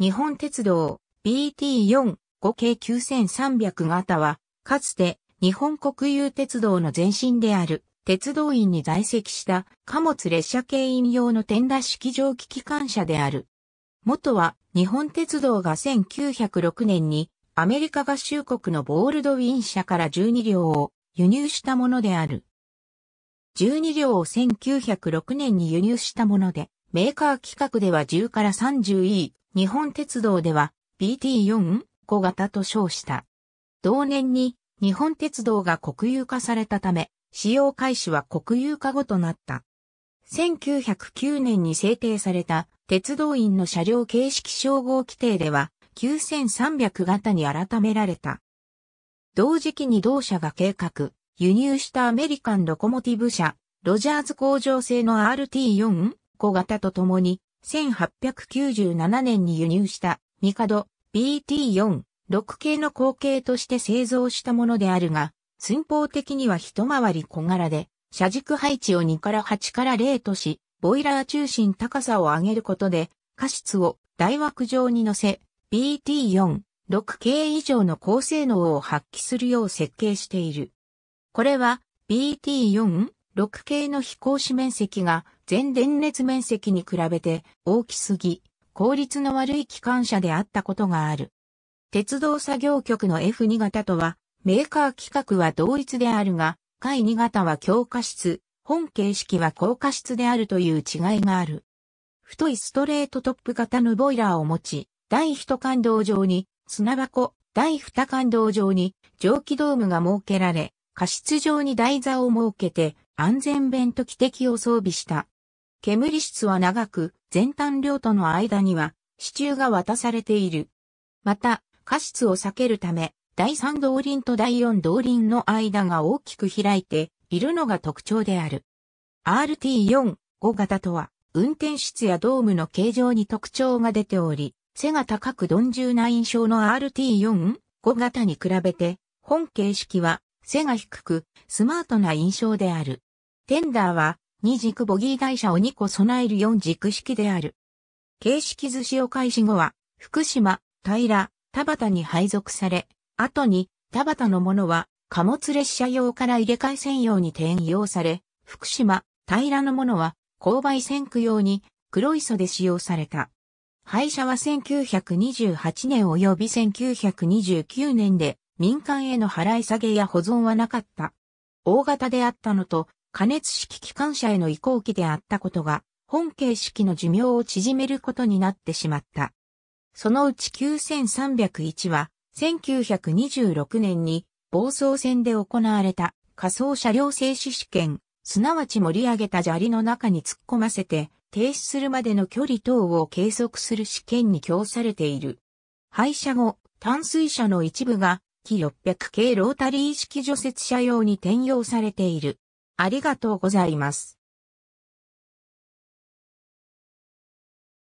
日本鉄道 BT4 5系9300型は、かつて日本国有鉄道の前身である鉄道員に在籍した貨物列車系員用の転打式蒸気機関車である。元は日本鉄道が1906年にアメリカ合衆国のボールドウィン社から12両を輸入したものである。12両を1906年に輸入したもので、メーカー規格では10から 30E、日本鉄道では BT4 小型と称した。同年に日本鉄道が国有化されたため、使用開始は国有化後となった。1909年に制定された鉄道員の車両形式称号規定では9300型に改められた。同時期に同社が計画、輸入したアメリカンロコモティブ車、ロジャーズ工場製の RT4 小型とともに1897年に輸入した、ミカド BT4、6系の後継として製造したものであるが、寸法的には一回り小柄で、車軸配置を2から8から0とし、ボイラー中心高さを上げることで、過失を大枠状に乗せ、BT4、6系以上の高性能を発揮するよう設計している。これは BT4、6系の飛行士面積が全電熱面積に比べて大きすぎ、効率の悪い機関車であったことがある。鉄道作業局の F2 型とは、メーカー規格は同一であるが、下位2型は強化室、本形式は高化室であるという違いがある。太いストレートトップ型のボイラーを持ち、第1感動上に砂箱、第2感動上に蒸気ドームが設けられ、加湿上に台座を設けて安全弁と汽笛を装備した。煙室は長く、全端量との間には、支柱が渡されている。また、過失を避けるため、第三動輪と第四動輪の間が大きく開いているのが特徴である。RT4-5 型とは、運転室やドームの形状に特徴が出ており、背が高く鈍重な印象の RT4-5 型に比べて、本形式は背が低く、スマートな印象である。テンダーは二軸ボギー台車を2個備える4軸式である。形式寿司を開始後は、福島、平、田端に配属され、後に田端のものは貨物列車用から入れ替え専用に転用され、福島、平のものは勾配線区用に黒磯で使用された。廃車は1928年及び1929年で民間への払い下げや保存はなかった。大型であったのと加熱式機関車への移行期であったことが、本形式の寿命を縮めることになってしまった。そのうち9301は、1926年に暴走戦で行われた仮想車両静止試験、すなわち盛り上げた砂利の中に突っ込ませて、停止するまでの距離等を計測する試験に供されている。廃車後、淡水車の一部が、木600系ロータリー式除雪車用に転用されている。ありがとうございます。